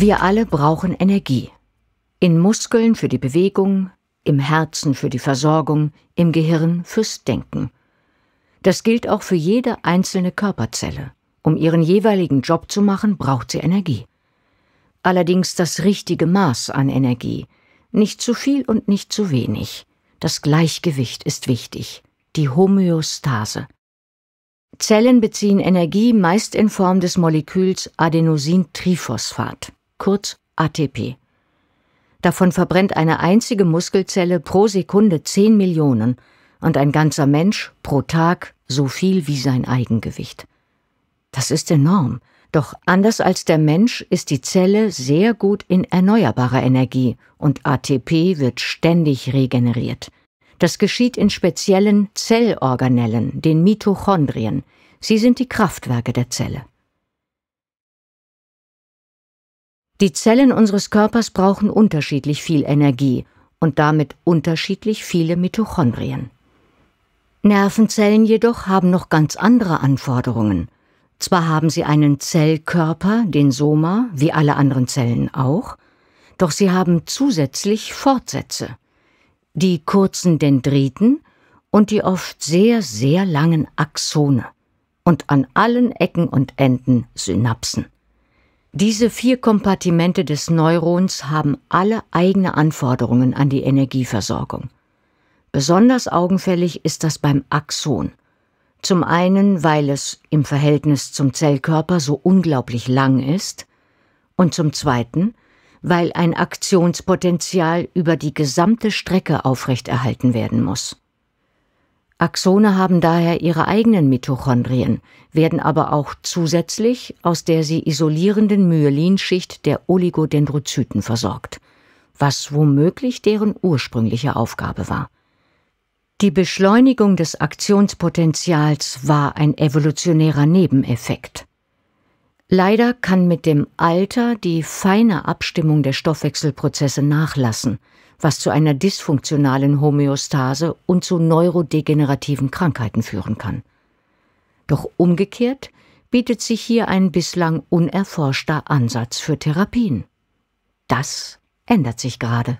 Wir alle brauchen Energie. In Muskeln für die Bewegung, im Herzen für die Versorgung, im Gehirn fürs Denken. Das gilt auch für jede einzelne Körperzelle. Um ihren jeweiligen Job zu machen, braucht sie Energie. Allerdings das richtige Maß an Energie. Nicht zu viel und nicht zu wenig. Das Gleichgewicht ist wichtig. Die Homöostase. Zellen beziehen Energie meist in Form des Moleküls Adenosintriphosphat kurz ATP. Davon verbrennt eine einzige Muskelzelle pro Sekunde 10 Millionen und ein ganzer Mensch pro Tag so viel wie sein Eigengewicht. Das ist enorm, doch anders als der Mensch ist die Zelle sehr gut in erneuerbarer Energie und ATP wird ständig regeneriert. Das geschieht in speziellen Zellorganellen, den Mitochondrien. Sie sind die Kraftwerke der Zelle. Die Zellen unseres Körpers brauchen unterschiedlich viel Energie und damit unterschiedlich viele Mitochondrien. Nervenzellen jedoch haben noch ganz andere Anforderungen. Zwar haben sie einen Zellkörper, den Soma, wie alle anderen Zellen auch, doch sie haben zusätzlich Fortsätze. Die kurzen Dendriten und die oft sehr, sehr langen Axone und an allen Ecken und Enden Synapsen. Diese vier Kompartimente des Neurons haben alle eigene Anforderungen an die Energieversorgung. Besonders augenfällig ist das beim Axon. Zum einen, weil es im Verhältnis zum Zellkörper so unglaublich lang ist, und zum zweiten, weil ein Aktionspotenzial über die gesamte Strecke aufrechterhalten werden muss. Axone haben daher ihre eigenen Mitochondrien, werden aber auch zusätzlich aus der sie isolierenden Myelinschicht der Oligodendrozyten versorgt, was womöglich deren ursprüngliche Aufgabe war. Die Beschleunigung des Aktionspotenzials war ein evolutionärer Nebeneffekt. Leider kann mit dem Alter die feine Abstimmung der Stoffwechselprozesse nachlassen, was zu einer dysfunktionalen Homöostase und zu neurodegenerativen Krankheiten führen kann. Doch umgekehrt bietet sich hier ein bislang unerforschter Ansatz für Therapien. Das ändert sich gerade.